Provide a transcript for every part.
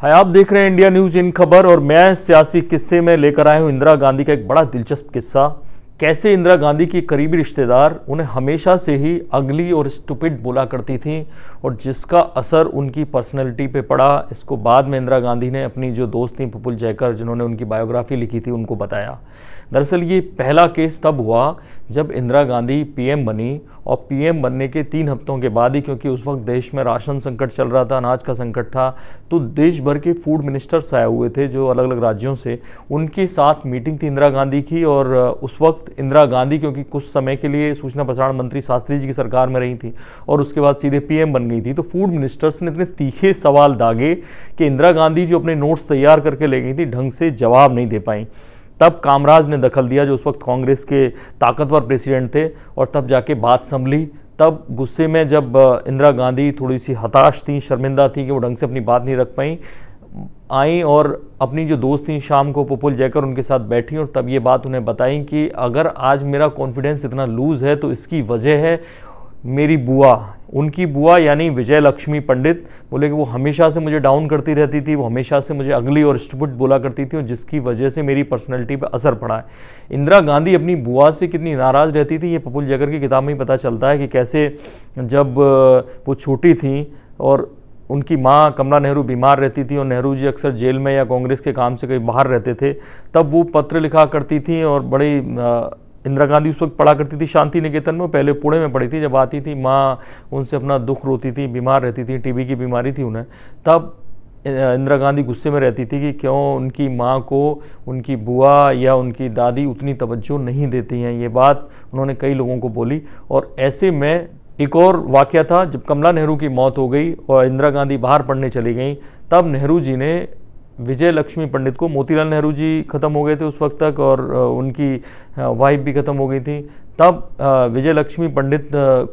हाय आप देख रहे हैं इंडिया न्यूज इन खबर और मैं सियासी किस्से में लेकर आया हूं इंदिरा गांधी का एक बड़ा दिलचस्प किस्सा कैसे इंदिरा गांधी की करीबी रिश्तेदार उन्हें हमेशा से ही अगली और स्टुपिड बोला करती थी और जिसका असर उनकी पर्सनैलिटी पे पड़ा इसको बाद में इंदिरा गांधी ने अपनी जो दोस्त थी पुपुल जयकर जिन्होंने उनकी बायोग्राफी लिखी थी उनको बताया दरअसल ये पहला केस तब हुआ जब इंदिरा गांधी पीएम बनी और पीएम बनने के तीन हफ्तों के बाद ही क्योंकि उस वक्त देश में राशन संकट चल रहा था अनाज का संकट था तो देश भर के फूड मिनिस्टर्स आए हुए थे जो अलग अलग राज्यों से उनके साथ मीटिंग थी इंदिरा गांधी की और उस वक्त इंदिरा गांधी क्योंकि कुछ समय के लिए सूचना प्रसारण मंत्री शास्त्री जी की सरकार में रही थी और उसके बाद सीधे पीएम बन गई थी तो फूड मिनिस्टर्स ने इतने तीखे सवाल दागे कि इंदिरा गांधी जो अपने नोट्स तैयार करके ले गई थी ढंग से जवाब नहीं दे पाई तब कामराज ने दखल दिया जो उस वक्त कांग्रेस के ताकतवर प्रेसिडेंट थे और तब जाके बात संभली तब गुस्से में जब इंदिरा गांधी थोड़ी सी हताश थी शर्मिंदा थी कि वो ढंग से अपनी बात नहीं रख पाई आई और अपनी जो दोस्त थी शाम को पपुल जयकर उनके साथ बैठी और तब ये बात उन्हें बताई कि अगर आज मेरा कॉन्फिडेंस इतना लूज़ है तो इसकी वजह है मेरी बुआ उनकी बुआ यानी विजय लक्ष्मी पंडित बोले कि वो हमेशा से मुझे डाउन करती रहती थी वो हमेशा से मुझे अगली और स्टुपुट बोला करती थी और जिसकी वजह से मेरी पर्सनैलिटी पर असर पड़ा है इंदिरा गांधी अपनी बुआ से कितनी नाराज़ रहती थी ये पपुल जगर की किताब में ही पता चलता है कि कैसे जब वो छोटी थी और उनकी माँ कमला नेहरू बीमार रहती थी और नेहरू जी अक्सर जेल में या कांग्रेस के काम से कहीं बाहर रहते थे तब वो पत्र लिखा करती थी और बड़ी इंदिरा गांधी उस वक्त पढ़ा करती थी शांति निकेतन में पहले पुणे में पढ़ी थी जब आती थी माँ उनसे अपना दुख रोती थी बीमार रहती थी टीबी की बीमारी थी उन्हें तब इंदिरा गांधी गुस्से में रहती थी कि क्यों उनकी माँ को उनकी बुआ या उनकी दादी उतनी तवज्जो नहीं देती हैं ये बात उन्होंने कई लोगों को बोली और ऐसे में एक और वाक्य था जब कमला नेहरू की मौत हो गई और इंदिरा गांधी बाहर पढ़ने चली गई तब नेहरू जी ने विजय लक्ष्मी पंडित को मोतीलाल नेहरू जी ख़त्म हो गए थे उस वक्त तक और उनकी वाइफ भी ख़त्म हो गई थी तब विजय लक्ष्मी पंडित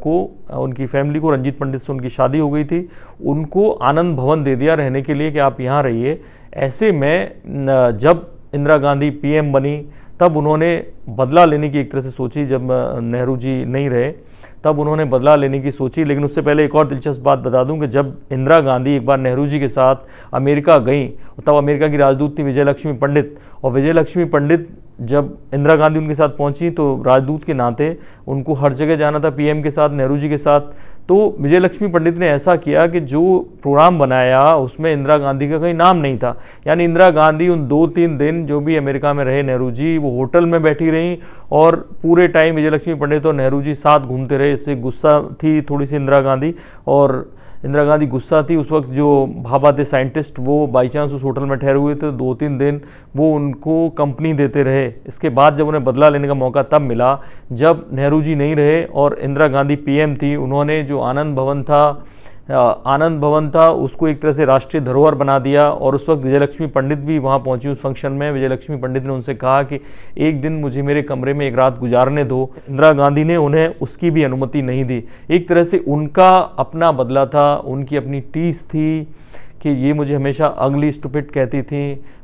को उनकी फैमिली को रंजीत पंडित से उनकी शादी हो गई थी उनको आनंद भवन दे दिया रहने के लिए कि आप यहाँ रहिए ऐसे में जब इंदिरा गांधी पीएम बनी तब उन्होंने बदला लेने की एक तरह से सोची जब नेहरू जी नहीं रहे तब उन्होंने बदला लेने की सोची लेकिन उससे पहले एक और दिलचस्प बात बता दूं कि जब इंदिरा गांधी एक बार नेहरू जी के साथ अमेरिका गई तब अमेरिका की राजदूत थी विजयलक्ष्मी पंडित और विजयलक्ष्मी पंडित जब इंदिरा गांधी उनके साथ पहुंची तो राजदूत के नाते उनको हर जगह जाना था पीएम के साथ नेहरू जी के साथ तो विजयलक्ष्मी पंडित ने ऐसा किया कि जो प्रोग्राम बनाया उसमें इंदिरा गांधी का कहीं नाम नहीं था यानी इंदिरा गांधी उन दो तीन दिन जो भी अमेरिका में रहे नेहरू जी वो होटल में बैठी रहीं और पूरे टाइम विजयलक्ष्मी पंडित और नेहरू जी साथ घूमते रहे इससे गुस्सा थी थोड़ी सी इंदिरा गांधी और इंदिरा गांधी गुस्सा थी उस वक्त जो भाभा थे साइंटिस्ट वो बाई चांस उस होटल में ठहरे हुए थे दो तीन दिन वो उनको कंपनी देते रहे इसके बाद जब उन्हें बदला लेने का मौका तब मिला जब नेहरू जी नहीं रहे और इंदिरा गांधी पीएम थी उन्होंने जो आनंद भवन था आनंद भवन था उसको एक तरह से राष्ट्रीय धरोहर बना दिया और उस वक्त विजयलक्ष्मी पंडित भी वहाँ पहुँची उस फंक्शन में विजयलक्ष्मी पंडित ने उनसे कहा कि एक दिन मुझे मेरे कमरे में एक रात गुजारने दो इंदिरा गांधी ने उन्हें उसकी भी अनुमति नहीं दी एक तरह से उनका अपना बदला था उनकी अपनी टीस थी कि ये मुझे हमेशा अगली स्टुपिट कहती थी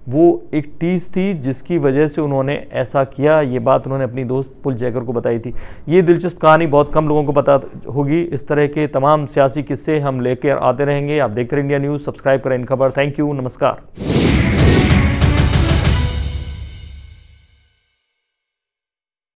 वो एक टीज थी जिसकी वजह से उन्होंने ऐसा किया ये बात उन्होंने अपनी दोस्त पुल जैकर को बताई थी ये दिलचस्प कहानी बहुत कम लोगों को पता होगी इस तरह के तमाम सियासी किस्से हम लेकर आते रहेंगे आप देखते रहे इंडिया न्यूज़ सब्सक्राइब करें इन खबर थैंक यू नमस्कार